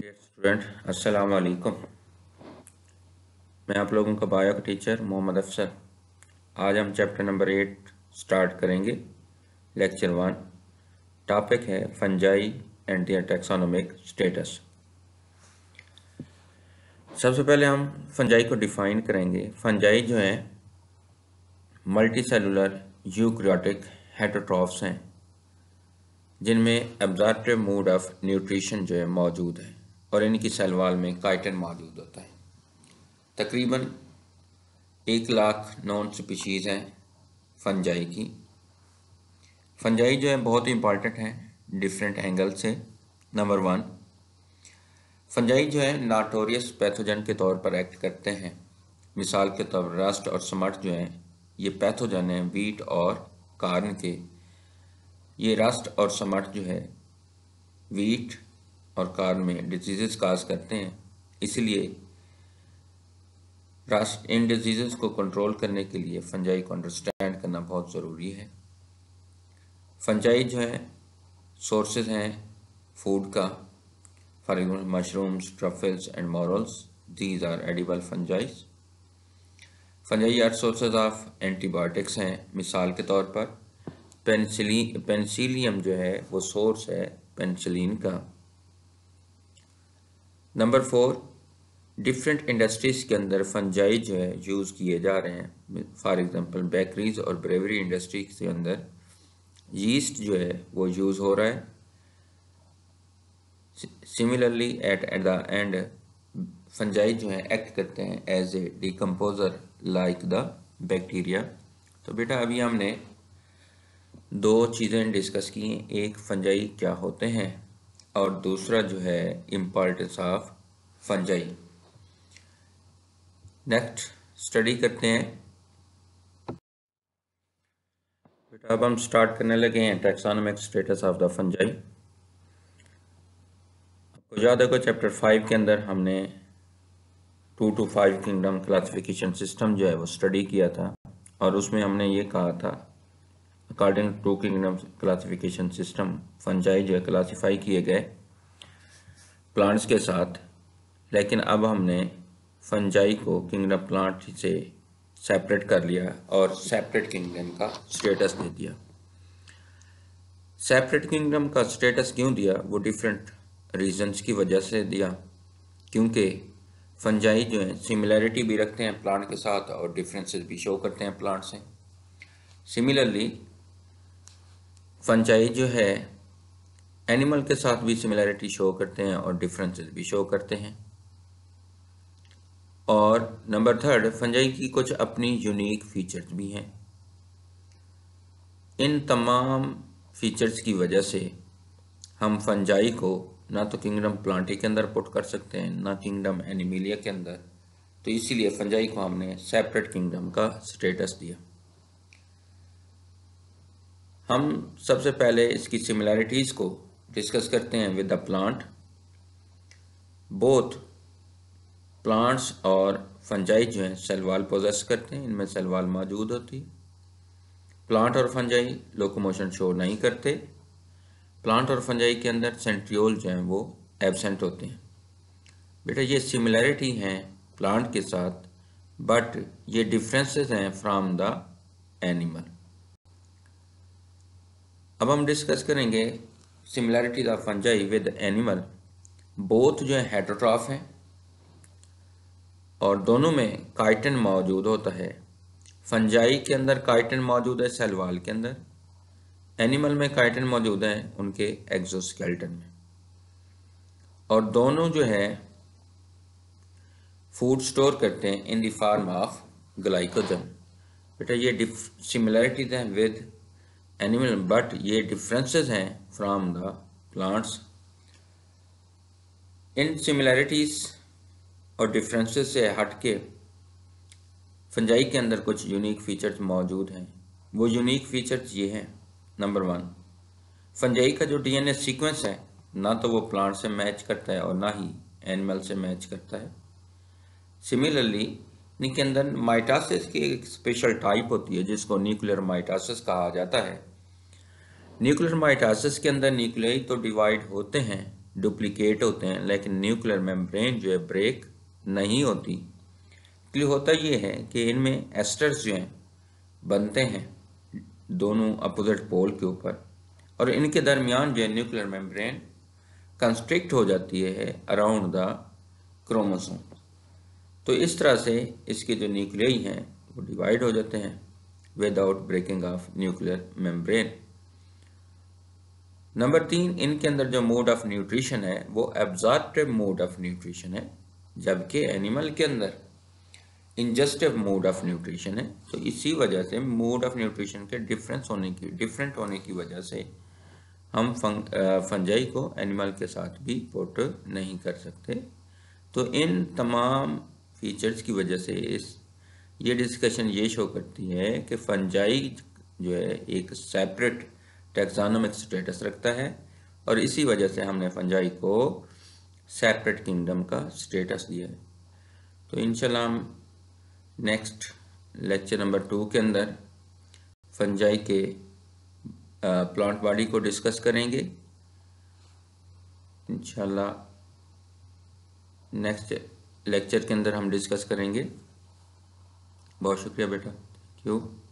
dear student अस्सलाम वालेकुम मैं आप लोगों का बायो का टीचर मोहम्मद अफसर आज हम चैप्टर नंबर एट स्टार्ट करेंगे लेक्चर वन टॉपिक है fungi and their taxonomic status सबसे पहले हम फंजाई को डिफाइन करेंगे फंजाई जो है मल्टी सेलुलर यूक्रियाटिक हेटोट्रॉफ्स हैं जिनमें एब्जॉर्टिव मूड ऑफ न्यूट्रिशन जो है मौजूद है और इनकी सलवाल में काइटन मौजूद होता है तकरीबन एक लाख नॉन स्पीशीज़ हैं फंजाई की फंजाई जो है बहुत ही इम्पॉर्टेंट हैं डिफरेंट एंगल से नंबर वन फंजाई जो है नाटोरियस पैथोजन के तौर पर एक्ट करते हैं मिसाल के तौर पर रस्ट और समर्ट जो हैं ये पैथोजन हैं वीट और कार्न के ये रस्ट और समर्ट जो है वीट और कार में डिजीज़ काज करते हैं इसलिए राष्ट्र इन डिजीजेस को कंट्रोल करने के लिए फंजाई को अंडरस्टैंड करना बहुत ज़रूरी है फंजाई जो है सोर्सेज हैं फूड का for example mushrooms truffles and morels these are edible fungi fungi are sources of antibiotics हैं मिसाल के तौर पर पेंसिली पेंसिलियम जो है वो सोर्स है पेंसिलिन का नंबर फोर डिफरेंट इंडस्ट्रीज़ के अंदर फंजाई जो है यूज़ किए जा रहे हैं फॉर एग्ज़ाम्पल बेकरीज और ब्रेवरी इंडस्ट्री के अंदर यीस्ट जो है वो यूज़ हो रहा है similarly at at the end fungi जो है एक्ट करते हैं as a decomposer like the bacteria तो बेटा अभी हमने दो चीज़ें डिस्कस की हैं एक फंजाई क्या होते हैं और दूसरा जो है importance of fungi next study करते हैं बेटा अब हम स्टार्ट करने लगे हैं taxonomic status of the fungi आपको याद है को चैप्टर फाइव के अंदर हमने two two five kingdom classification system जो है वो स्टडी किया था और उसमें हमने ये कहा था according to kingdom classification system fungi जो है क्लासीफाई किए गए प्लांट्स के साथ लेकिन अब हमने फंजाई को किंगडम प्लांट से सेपरेट कर लिया और सेपरेट किंगडम का स्टेटस दे दिया सेपरेट किंगडम का स्टेटस क्यों दिया वो डिफरेंट रीजंस की वजह से दिया क्योंकि फंजाई जो है सिमिलैरिटी भी रखते हैं प्लांट के साथ और डिफरेंसेस भी शो करते हैं प्लांट से सिमिलरली फंजाई जो है एनिमल के साथ भी सिमिलैरिटी शो करते हैं और डिफरेंसेस भी शो करते हैं और नंबर थर्ड फंजाई की कुछ अपनी यूनिक फीचर्स भी हैं इन तमाम फीचर्स की वजह से हम फंजाई को ना तो किंगडम प्लांटी के अंदर पुट कर सकते हैं ना किंगडम एनिमिलिया के अंदर तो इसीलिए फंजाई को हमने सेपरेट किंगडम का स्टेटस दिया हम सबसे पहले इसकी सिमिलैरिटीज़ को डिस्कस करते हैं with the plant both plants और फंजाई जो हैं सेलवाल पोजेस करते हैं इनमें सेलवाल मौजूद होती प्लांट और फंजाई लोकोमोशन शो नहीं करते प्लांट और फंजाई के अंदर सेंट्रियोल जो हैं वो एबसेंट होते हैं बेटा ये सिमिलैरिटी हैं प्लांट के साथ बट ये डिफरेंसेस हैं फ्राम द एनिमल अब हम डिस्कस करेंगे similarities of fungi with animal both जो है हेटरोट्रॉफ हैं और दोनों में काइटन मौजूद होता है फंजाई के अंदर काइटन मौजूद है सेलवाल के अंदर एनिमल में काइटन मौजूद है उनके एग्जोस्केल्टन में और दोनों जो है फूड स्टोर करते हैं in the form of glycogen बेटा ये सिमिलैरिटीज हैं विद एनिमल बट ये डिफरेंसेस हैं फ्राम द प्लांट्स इन सिमिलैरिटीज़ और डिफरेंसेस से हट के फंजाई के अंदर कुछ यूनिक फ़ीचर्स मौजूद हैं वो यूनिक फ़ीचर्स ये हैं नंबर वन फंजाई का जो डीएनए सीक्वेंस है ना तो वो प्लांट से मैच करता है और ना ही एनिमल से मैच करता है सिमिलरली निकेंदन माइटासिस की एक स्पेशल टाइप होती है जिसको न्यूक्लियर माइटासिस कहा जाता है न्यूक्लियर माइटासिस के अंदर न्यूक्लियाई तो डिवाइड होते हैं डुप्लीकेट होते हैं लेकिन न्यूक्लियर मेम्ब्रेन जो है ब्रेक नहीं होती क्लियर होता ये है कि इनमें एस्टर्स जो हैं बनते हैं दोनों अपोजिट पोल के ऊपर और इनके दरमियान जो है न्यूक्लियर मेम्ब्रेन कंस्ट्रिक्ट हो जाती है अराउंड द क्रोमोसोम तो इस तरह से इसके जो न्यूक्लियाई हैं वो डिवाइड हो जाते हैं without breaking of nuclear membrane number तीन इनके अंदर जो मोड ऑफ न्यूट्रिशन है वो एब्जॉर्टिव मोड ऑफ न्यूट्रिशन है जबकि एनिमल के अंदर इंजस्टिव मोड ऑफ न्यूट्रिशन है तो इसी वजह से मोड ऑफ न्यूट्रिशन के डिफरेंस होने की डिफरेंट होने की वजह से हम फंग फंजाई को एनिमल के साथ भी पोट नहीं कर सकते तो इन तमाम फीचर्स की वजह से इस ये डिस्कशन ये शो करती है कि फंजाई जो है एक सेपरेट टैक्सानोमिक स्टेटस रखता है और इसी वजह से हमने फंजाई को सेपरेट किंगडम का स्टेटस दिया है तो इन हम नेक्स्ट लेक्चर नंबर टू के अंदर फंजाई के प्लांट बॉडी को डिस्कस करेंगे इंशाल्लाह नेक्स्ट लेक्चर के अंदर हम डिस्कस करेंगे बहुत शुक्रिया बेटा थैंक यू